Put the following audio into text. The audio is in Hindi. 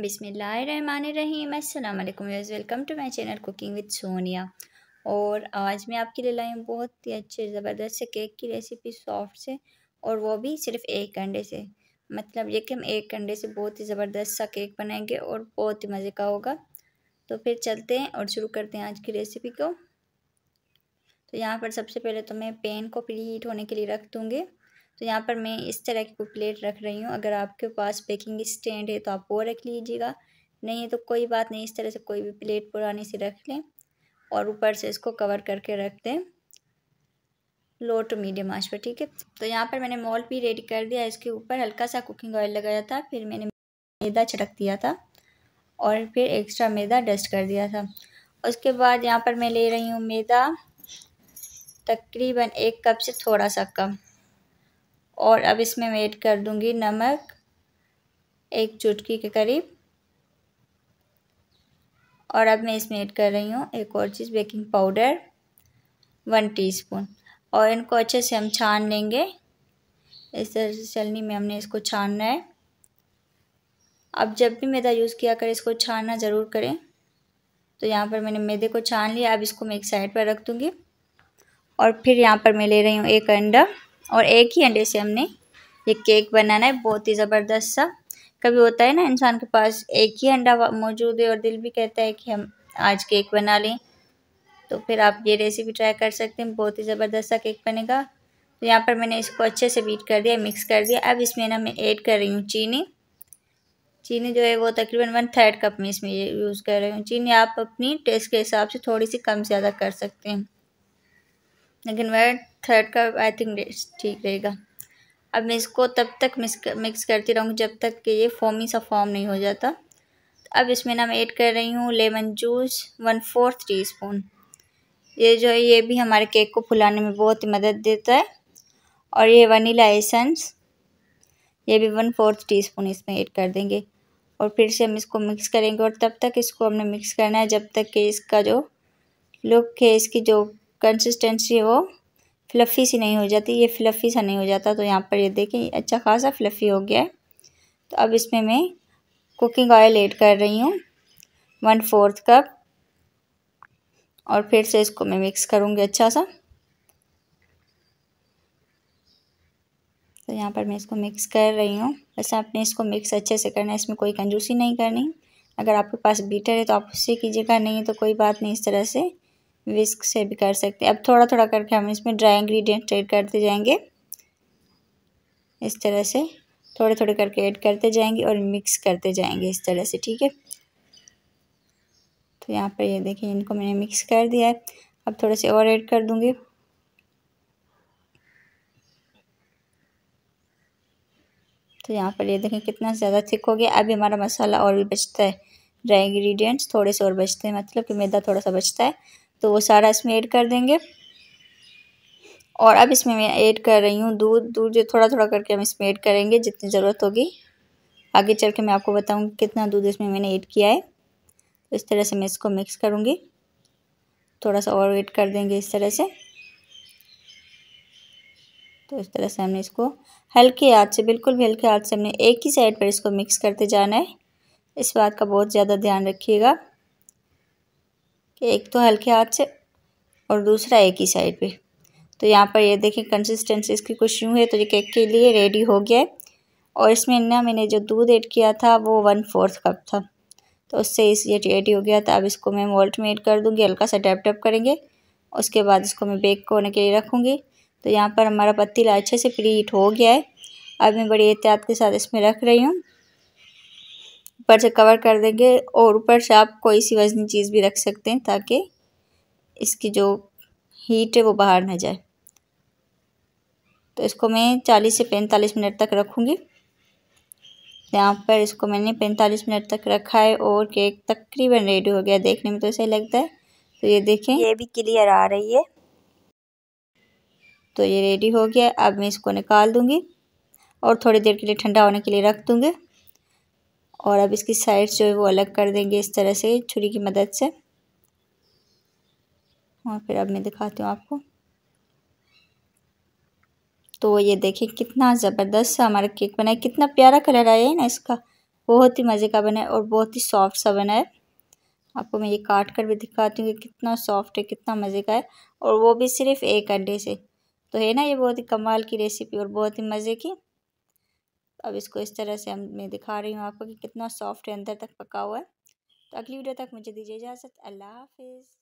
बिसमीम अल्लाम welcome to my channel cooking with Sonia और आज मैं आपके लिए लाई हूँ बहुत ही अच्छे ज़बरदस्त से केक की रेसिपी सॉफ्ट से और वो भी सिर्फ एक अंडे से मतलब ये कि हम एक अंडे से बहुत ही ज़बरदस्त सा केक बनाएंगे और बहुत ही मज़े का होगा तो फिर चलते हैं और शुरू करते हैं आज की रेसिपी को तो यहाँ पर सबसे पहले तो मैं पेन को हीट होने के लिए रख दूँगी तो यहाँ पर मैं इस तरह की कोई प्लेट रख रही हूँ अगर आपके पास बेकिंग स्टैंड है तो आप वो रख लीजिएगा नहीं है तो कोई बात नहीं इस तरह से कोई भी प्लेट पुराने से रख लें और ऊपर से इसको कवर करके रख दें लो टू मीडियम आँच पर ठीक है तो यहाँ पर मैंने मॉल भी रेडी कर दिया इसके ऊपर हल्का सा कुकिंग ऑयल लगाया था फिर मैंने मैदा छिड़क दिया था और फिर एक्स्ट्रा मैदा डस्ट कर दिया था उसके बाद यहाँ पर मैं ले रही हूँ मैदा तकरीबन एक कप से थोड़ा सा कम और अब इसमें मैं ऐड कर दूँगी नमक एक चुटकी के करीब और अब मैं इसमें ऐड कर रही हूँ एक और चीज़ बेकिंग पाउडर वन टीस्पून और इनको अच्छे से हम छान लेंगे इस तरह से चलनी में हमने इसको छानना है अब जब भी मैदा यूज़ किया करें इसको छानना ज़रूर करें तो यहाँ पर मैंने मैदे को छान लिया अब इसको मैं एक साइड पर रख दूँगी और फिर यहाँ पर मैं ले रही हूँ एक अंडा और एक ही अंडे से हमने ये केक बनाना है बहुत ही ज़बरदस्त सा कभी होता है ना इंसान के पास एक ही अंडा मौजूद है और दिल भी कहता है कि हम आज केक बना लें तो फिर आप ये रेसिपी ट्राई कर सकते हैं बहुत ही ज़बरदस्त सा केक बनेगा तो यहाँ पर मैंने इसको अच्छे से बीट कर दिया मिक्स कर दिया अब इसमें ना मैं ऐड कर रही हूँ चीनी चीनी जो है वो तकरीबन वन थर्ड कप में इसमें यूज़ कर रही हूँ चीनी आप अपनी टेस्ट के हिसाब से थोड़ी सी कम ज़्यादा कर सकते हैं लेकिन वह थर्ड का आई थिंक ठीक रहेगा अब मैं इसको तब तक मिक्स करती रहूँगी जब तक कि ये फोमी सा फॉर्म नहीं हो जाता अब इसमें ना मैं ऐड कर रही हूँ lemon juice one fourth teaspoon ये जो है ये भी हमारे केक को फुलाने में बहुत ही मदद देता है और ये वनीला एसेंस ये भी वन फोर्थ टी स्पून इसमें ऐड कर देंगे और फिर से हम इसको मिक्स करेंगे और तब तक इसको हमने मिक्स करना है जब तक कि इसका जो लुक है इसकी जो कंसिस्टेंसी वो फ्लफ़ी सी नहीं हो जाती ये फ्लफ़ी सा नहीं हो जाता तो यहाँ पर ये देखें अच्छा खासा फ्लफ़ी हो गया है तो अब इसमें मैं कुकिंग ऑयल ऐड कर रही हूँ वन फोर्थ कप और फिर से इसको मैं मिक्स करूँगी अच्छा सा तो यहाँ पर मैं इसको मिक्स कर रही हूँ वैसे आपने इसको मिक्स अच्छे से करना है इसमें कोई कंजूसी नहीं करनी अगर आपके पास बीटर है तो आप उससे कीजिएगा नहीं तो कोई बात नहीं इस तरह से विस्क से भी कर सकते हैं अब थोड़ा थोड़ा करके हम इसमें ड्राई इंग्रेडिएंट ऐड करते जाएंगे इस तरह से थोड़े थोड़े करके ऐड करते जाएंगे और मिक्स करते जाएंगे इस तरह से ठीक है तो यहाँ पर ये देखिए इनको मैंने मिक्स कर दिया है अब थोड़े से और ऐड कर दूँगी तो यहाँ पर ये देखें कितना ज़्यादा थिक हो गया अभी हमारा मसाला और भी बचता है ड्राई इंग्रेडिएंट्स थोड़े से और बचते हैं मतलब कि मैदा थोड़ा सा बचता है तो वो सारा इसमें ऐड कर देंगे और अब इसमें मैं ऐड कर रही हूँ दूध दूध जो थोड़ा थोड़ा करके हम इसमें ऐड करेंगे जितनी ज़रूरत होगी आगे चल के मैं आपको बताऊँगी कितना दूध इसमें मैंने ऐड किया है तो इस तरह से मैं इसको मिक्स करूँगी थोड़ा सा और ऐड कर देंगे इस तरह से तो इस तरह से हमने इसको हल्के हाथ से बिल्कुल भी हल्के हाथ से हमने एक ही साइड पर इसको मिक्स करते जाना है इस बात का बहुत ज़्यादा ध्यान रखिएगा एक तो हल्के हाथ से और दूसरा एक ही साइड पे तो यहाँ पर ये देखें कंसिस्टेंसी इसकी कुछ यूँ है तो ये केक के लिए रेडी हो गया है और इसमें ना मैंने जो दूध ऐड किया था वो वन फोर्थ कप था तो उससे इस ये रेडी हो गया था अब इसको मैं मोल्ट में ऐड कर दूँगी हल्का सा टैप टैप करेंगे उसके बाद इसको मैं बेक होने के लिए रखूँगी तो यहाँ पर हमारा पतीला अच्छे से प्री हीट हो गया है अब मैं बड़ी एहतियात के साथ इसमें रख रही हूँ ऊपर से कवर कर देंगे और ऊपर से आप कोई सी वजनी चीज़ भी रख सकते हैं ताकि इसकी जो हीट है वो बाहर ना जाए तो इसको मैं चालीस से पैंतालीस मिनट तक रखूँगी यहाँ पर इसको मैंने पैंतालीस मिनट तक रखा है और केक तकरीबन रेडी हो गया देखने में तो ऐसे लगता है तो ये देखें ये भी क्लियर आ रही है तो ये रेडी हो गया अब मैं इसको निकाल दूँगी और थोड़ी देर के लिए ठंडा होने के लिए रख दूँगी और अब इसकी साइड्स जो है वो अलग कर देंगे इस तरह से छुरी की मदद से और फिर अब मैं दिखाती हूँ आपको तो ये देखिए कितना ज़बरदस्त सा हमारा केक बना है कितना प्यारा कलर आया है ना इसका बहुत ही मज़े का बना है और बहुत ही सॉफ्ट सा बना है आपको मैं ये काट कर भी दिखाती हूँ कि कितना सॉफ्ट है कितना मज़े का है और वो भी सिर्फ़ एक अंडे से तो है ना ये बहुत ही कमाल की रेसिपी और बहुत ही मज़े की अब इसको इस तरह से हम मैं दिखा रही हूँ आपको कि कितना सॉफ्ट है अंदर तक पका हुआ है तो अगली वीडियो तक मुझे दीजिए इजाज़त अल्लाह हाफिज़